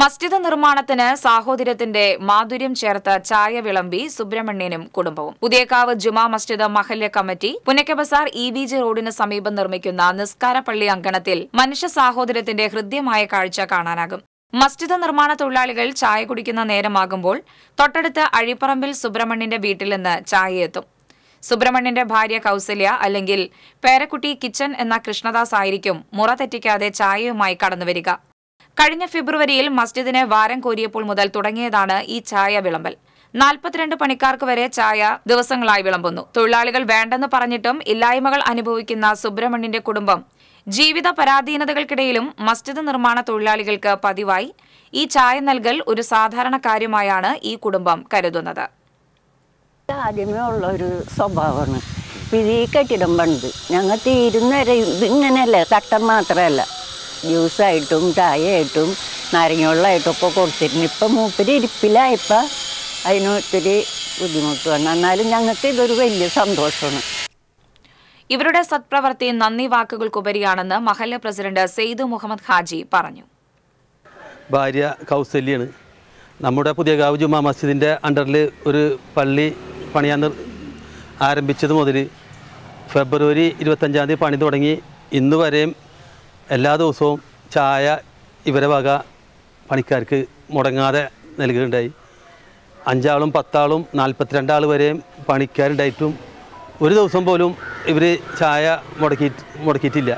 മസ്ജിദ് നിർമ്മാണത്തിന് സാഹോദര്യത്തിന്റെ മാധുര്യം ചേർത്ത ചായ വിളമ്പി സുബ്രഹ്മണ്യനും കുടുംബവും പുതിയക്കാവ് ജുമാ മസ്ജിദ് മഹല്യ committee Punakkabazar E V G റോഡിന് സമീപം നിർമ്മിക്കുന്ന നിസ്കാരപ്പള്ളി അങ്കണത്തിൽ മനുഷ്യ സാഹോദര്യത്തിന്റെ ഹൃദ്യമായ കാഴ്ച കാണാനാകും മസ്ജിദ് നിർമ്മാണ തൊഴിലാളികൾ ചായ കുടിക്കുന്ന നേരമാകുമ്പോൾ തൊട്ടടുത്ത അഴിപ്പറമ്പിൽ സുബ്രഹ്മണ്യന്റെ വീട്ടിൽ നിന്ന് ചായയെത്തും സുബ്രഹ്മണ്യന്റെ ഭാര്യ കൗസല്യ അല്ലെങ്കിൽ പേരക്കുട്ടി കിച്ചൺ എന്ന കൃഷ്ണദാസ് ആയിരിക്കും മുറ തെറ്റിക്കാതെ ചായയുമായി കടന്നുവരിക കഴിഞ്ഞ ഫെബ്രുവരിയിൽ മസ്ജിദിന് വാരം കോരിയപ്പോൾ മുതൽ തുടങ്ങിയതാണ് ഈ ചായ വിളമ്പൽ നാൽപ്പത്തിരണ്ട് പണിക്കാർക്ക് വരെ ചായ ദിവസങ്ങളായി വിളമ്പുന്നു തൊഴിലാളികൾ വേണ്ടെന്ന് പറഞ്ഞിട്ടും ഇല്ലായ്മകൾ അനുഭവിക്കുന്ന സുബ്രഹ്മണ്യന്റെ കുടുംബം ജീവിത പരാധീനതകൾക്കിടയിലും മസ്ജിദ് നിർമ്മാണ തൊഴിലാളികൾക്ക് പതിവായി ഈ ചായ നൽകൽ ഒരു സാധാരണ കാര്യമായാണ് ഈ കുടുംബം കരുതുന്നത് ആദ്യമേ ഉള്ള ഒരു സ്വഭാവമാണ് കെട്ടിടം പണിത് ഞങ്ങൾക്ക് ഇരുന്നേരം ഇതിങ്ങനെയല്ല തട്ടം മാത്രമല്ല ജ്യൂസായിട്ടും ചായയായിട്ടും നാരങ്ങവെള്ളമായിട്ടും ഒക്കെ കൊടുത്തിരുന്നു ഇപ്പം മൂപ്പര് ഇരിപ്പിലായപ്പോൾ അതിന് ഒത്തിരി ബുദ്ധിമുട്ട് വന്നു എന്നാലും ഞങ്ങൾക്ക് ഇതൊരു വലിയ സന്തോഷമാണ് ഇവരുടെ സത്പ്രവർത്തി നന്ദി വാക്കുകൾക്കുപരിയാണെന്ന് മഹല്ല പ്രസിഡന്റ് സെയ്ദു മുഹമ്മദ് ഹാജി പറഞ്ഞു ഭാര്യ കൗസല്യാണ് നമ്മുടെ പുതിയ ഗാവ് ജുമാ മസ്ജിദിൻ്റെ അണ്ടറിൽ ഒരു പള്ളി പണിയാൻ ആരംഭിച്ചത് മുതൽ ഫെബ്രുവരി ഇരുപത്തഞ്ചാം തീയതി പണി തുടങ്ങി ഇന്ന് വരെയും എല്ലാ ദിവസവും ചായ ഇവരെ വക പണിക്കാർക്ക് മുടങ്ങാതെ നൽകുകയുണ്ടായി അഞ്ചാളും പത്താളും നാൽപ്പത്തിരണ്ടാൾ വരെയും പണിക്കാരുണ്ടായിട്ടും ഒരു ദിവസം പോലും ഇവർ ചായ മുടക്കി മുടക്കിയിട്ടില്ല